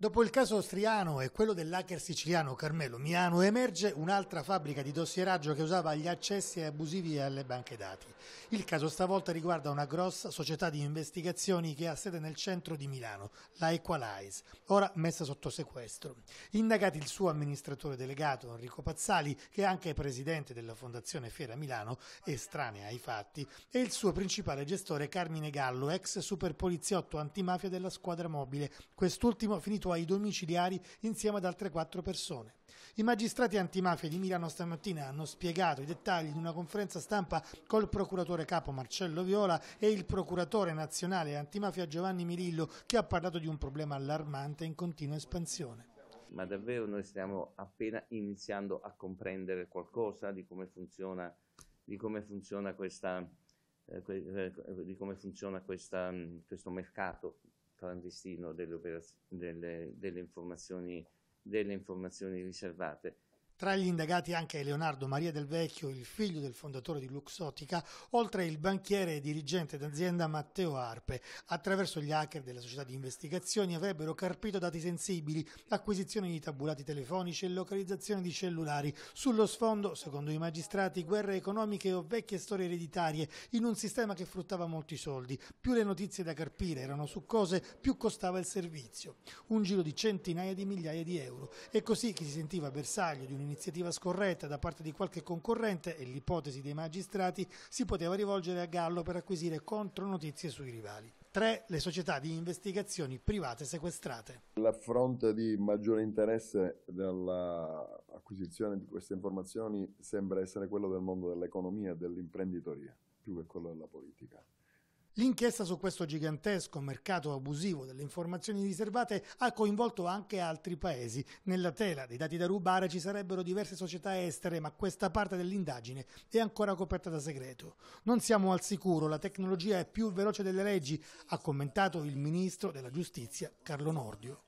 Dopo il caso austriano e quello dell'hacker siciliano Carmelo Miano emerge un'altra fabbrica di dossieraggio che usava gli accessi abusivi alle banche dati. Il caso stavolta riguarda una grossa società di investigazioni che ha sede nel centro di Milano, la Equalize, ora messa sotto sequestro. Indagati il suo amministratore delegato Enrico Pazzali, che è anche presidente della Fondazione Fiera Milano, estranea ai fatti, e il suo principale gestore Carmine Gallo, ex superpoliziotto antimafia della squadra mobile, quest'ultimo finito rilasciato ai domiciliari insieme ad altre quattro persone. I magistrati antimafia di Milano stamattina hanno spiegato i dettagli in una conferenza stampa col procuratore capo Marcello Viola e il procuratore nazionale antimafia Giovanni Mirillo che ha parlato di un problema allarmante in continua espansione. Ma davvero noi stiamo appena iniziando a comprendere qualcosa di come funziona, di come funziona questa, eh, eh, di come funziona questa, mm, questo mercato clandestino delle, delle, delle, informazioni, delle informazioni riservate. Tra gli indagati anche Leonardo Maria del Vecchio, il figlio del fondatore di Luxottica, oltre il banchiere e dirigente d'azienda Matteo Arpe. Attraverso gli hacker della società di investigazioni avrebbero carpito dati sensibili, acquisizione di tabulati telefonici e localizzazione di cellulari. Sullo sfondo, secondo i magistrati, guerre economiche o vecchie storie ereditarie in un sistema che fruttava molti soldi. Più le notizie da carpire erano su cose, più costava il servizio. Un giro di centinaia di migliaia di euro. E così chi si sentiva bersaglio di un un'iniziativa scorretta da parte di qualche concorrente e l'ipotesi dei magistrati, si poteva rivolgere a Gallo per acquisire contronotizie sui rivali. 3. Le società di investigazioni private sequestrate. La fronte di maggiore interesse dell'acquisizione di queste informazioni sembra essere quello del mondo dell'economia e dell'imprenditoria, più che quello della politica. L'inchiesta su questo gigantesco mercato abusivo delle informazioni riservate ha coinvolto anche altri paesi. Nella tela dei dati da rubare ci sarebbero diverse società estere, ma questa parte dell'indagine è ancora coperta da segreto. Non siamo al sicuro, la tecnologia è più veloce delle leggi, ha commentato il ministro della giustizia Carlo Nordio.